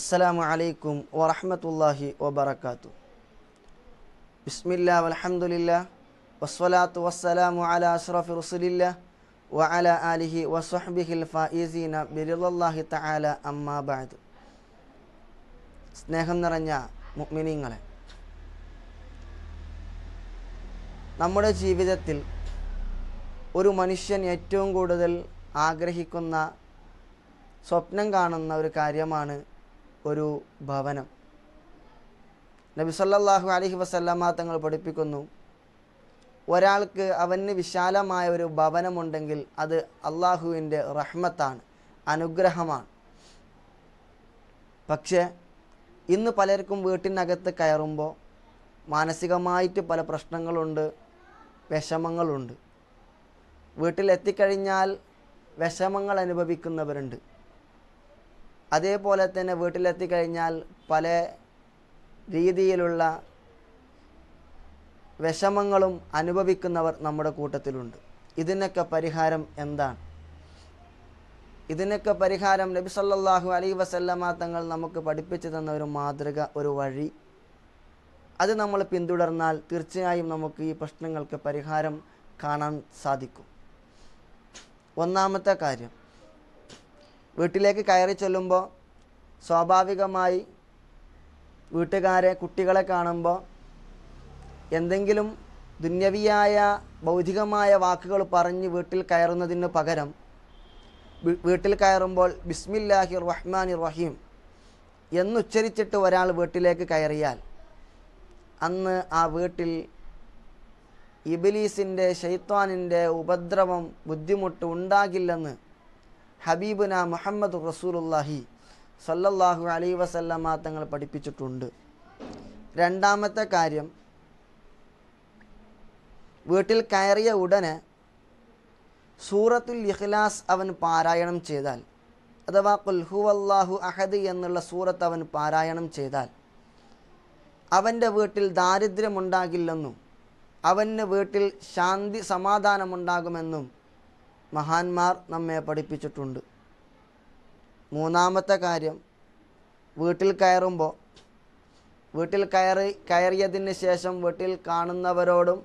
അസ്സലാമു അലൈക്കും വറഹമത്തല്ലാഹി വബർക്കാത്തു ബിസ്മില്ല വലഹമുല്ല വസ്വലാത്തു വസ്സലാമു അല അഷ്റഫി റസുലില്ല വഅല ആലിഹി വസ്വഹ്ബിഹിൽ ഫായിസീന ബിരുദല്ലാഹി തആല അമ്മാബാദ് സ്നേഹം നിറഞ്ഞ മുഅ്മിനീങ്ങളെ നമ്മുടെ ജീവിതത്തിൽ ഒരു മനുഷ്യൻ ഏറ്റവും കൂടുതൽ ആഗ്രഹിക്കുന്ന സ്വപ്നം കാണുന്ന ഒരു കാര്യമാണ് ഒരു ഭവനം നബി സല്ലാഹു അലഹി വസല്ലാമ തങ്ങൾ പഠിപ്പിക്കുന്നു ഒരാൾക്ക് അവന് വിശാലമായ ഒരു ഭവനമുണ്ടെങ്കിൽ അത് അള്ളാഹുവിൻ്റെ റഹ്മത്താണ് അനുഗ്രഹമാണ് പക്ഷേ ഇന്ന് പലർക്കും വീട്ടിനകത്ത് കയറുമ്പോൾ മാനസികമായിട്ട് പല പ്രശ്നങ്ങളുണ്ട് വിഷമങ്ങളുണ്ട് വീട്ടിലെത്തിക്കഴിഞ്ഞാൽ വിഷമങ്ങൾ അനുഭവിക്കുന്നവരുണ്ട് അതേപോലെ തന്നെ വീട്ടിലെത്തിക്കഴിഞ്ഞാൽ പല രീതിയിലുള്ള വിഷമങ്ങളും അനുഭവിക്കുന്നവർ നമ്മുടെ കൂട്ടത്തിലുണ്ട് ഇതിനൊക്കെ പരിഹാരം എന്താണ് ഇതിനൊക്കെ പരിഹാരം നബി സല്ലാഹു അലൈ വസല്ലമ തങ്ങൾ നമുക്ക് പഠിപ്പിച്ചു തന്ന ഒരു മാതൃക ഒരു വഴി അത് നമ്മൾ പിന്തുടർന്നാൽ തീർച്ചയായും നമുക്ക് ഈ പ്രശ്നങ്ങൾക്ക് പരിഹാരം കാണാൻ സാധിക്കും ഒന്നാമത്തെ കാര്യം വീട്ടിലേക്ക് കയറി ചൊല്ലുമ്പോൾ സ്വാഭാവികമായി വീട്ടുകാരെ കുട്ടികളെ കാണുമ്പോൾ എന്തെങ്കിലും ദുന്യവിയായ ഭൗതികമായ വാക്കുകൾ പറഞ്ഞ് വീട്ടിൽ കയറുന്നതിന് പകരം വീട്ടിൽ കയറുമ്പോൾ ബിസ്മില്ലാഹി റഹ്മാൻ റഹീം എന്നുച്ചരിച്ചിട്ട് ഒരാൾ വീട്ടിലേക്ക് കയറിയാൽ അന്ന് ആ വീട്ടിൽ ഇബിലീസിൻ്റെ ഷെയ്ത്വാനിൻ്റെ ഉപദ്രവം ബുദ്ധിമുട്ട് ഉണ്ടാകില്ലെന്ന് ഹബീബുന മുഹമ്മദ് റസൂലുല്ലാഹി സല്ലാഹു അലൈ വസല്ലമ തങ്ങൾ പഠിപ്പിച്ചിട്ടുണ്ട് രണ്ടാമത്തെ കാര്യം വീട്ടിൽ കയറിയ ഉടനെ സൂറത്തുൽ ഇഖ്ലാസ് അവൻ പാരായണം ചെയ്താൽ അഥവാ കുൽഹു അള്ളാഹു അഹദ് എന്നുള്ള സൂറത്ത് അവൻ പാരായണം ചെയ്താൽ അവൻ്റെ വീട്ടിൽ ദാരിദ്ര്യമുണ്ടാകില്ലെന്നും അവൻ്റെ വീട്ടിൽ ശാന്തി സമാധാനമുണ്ടാകുമെന്നും മഹാന്മാർ നമ്മെ പഠിപ്പിച്ചിട്ടുണ്ട് മൂന്നാമത്തെ കാര്യം വീട്ടിൽ കയറുമ്പോൾ വീട്ടിൽ കയറി കയറിയതിന് ശേഷം വീട്ടിൽ കാണുന്നവരോടും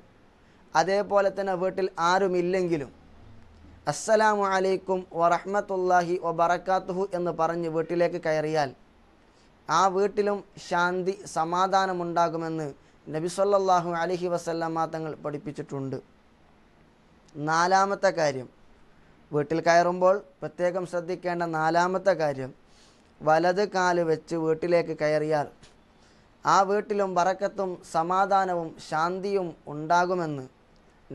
അതേപോലെ തന്നെ വീട്ടിൽ ആരുമില്ലെങ്കിലും അസ്സലാമു അലൈക്കും വറഹ്മത്തുള്ളാഹി ബറക്കാത്തുഹു എന്ന് പറഞ്ഞ് വീട്ടിലേക്ക് കയറിയാൽ ആ വീട്ടിലും ശാന്തി സമാധാനമുണ്ടാകുമെന്ന് നബിസൊല്ലാഹു അലഹി വസല്ലാം തങ്ങൾ പഠിപ്പിച്ചിട്ടുണ്ട് നാലാമത്തെ കാര്യം വീട്ടിൽ കയറുമ്പോൾ പ്രത്യേകം ശ്രദ്ധിക്കേണ്ട നാലാമത്തെ കാര്യം വലത് കാല് വെച്ച് വീട്ടിലേക്ക് കയറിയാൽ ആ വീട്ടിലും വറക്കത്തും സമാധാനവും ശാന്തിയും ഉണ്ടാകുമെന്ന്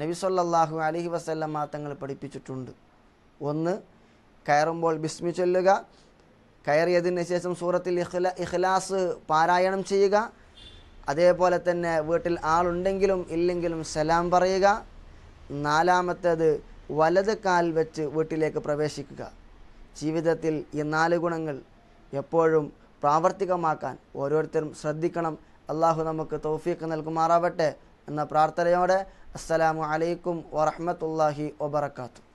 നബിസൊല്ലാഹു അലഹി വസല്ലമ്മ തങ്ങൾ പഠിപ്പിച്ചിട്ടുണ്ട് ഒന്ന് കയറുമ്പോൾ ബിസ്മി ചൊല്ലുക കയറിയതിന് ശേഷം സൂറത്തിൽ ഇഖ്ല ഇഖ്ലാസ് പാരായണം ചെയ്യുക അതേപോലെ തന്നെ വീട്ടിൽ ആളുണ്ടെങ്കിലും ഇല്ലെങ്കിലും സലാം പറയുക നാലാമത്തേത് വലത് കാൽ വെച്ച് വീട്ടിലേക്ക് പ്രവേശിക്കുക ജീവിതത്തിൽ ഈ നാല് ഗുണങ്ങൾ എപ്പോഴും പ്രാവർത്തികമാക്കാൻ ഓരോരുത്തരും ശ്രദ്ധിക്കണം അള്ളാഹു നമുക്ക് തൗഫീഖ് നൽകുമാറാവട്ടെ എന്ന പ്രാർത്ഥനയോടെ അസ്സലാമു അലൈക്കും വറഹമത്തല്ലാഹി വബർക്കാത്തു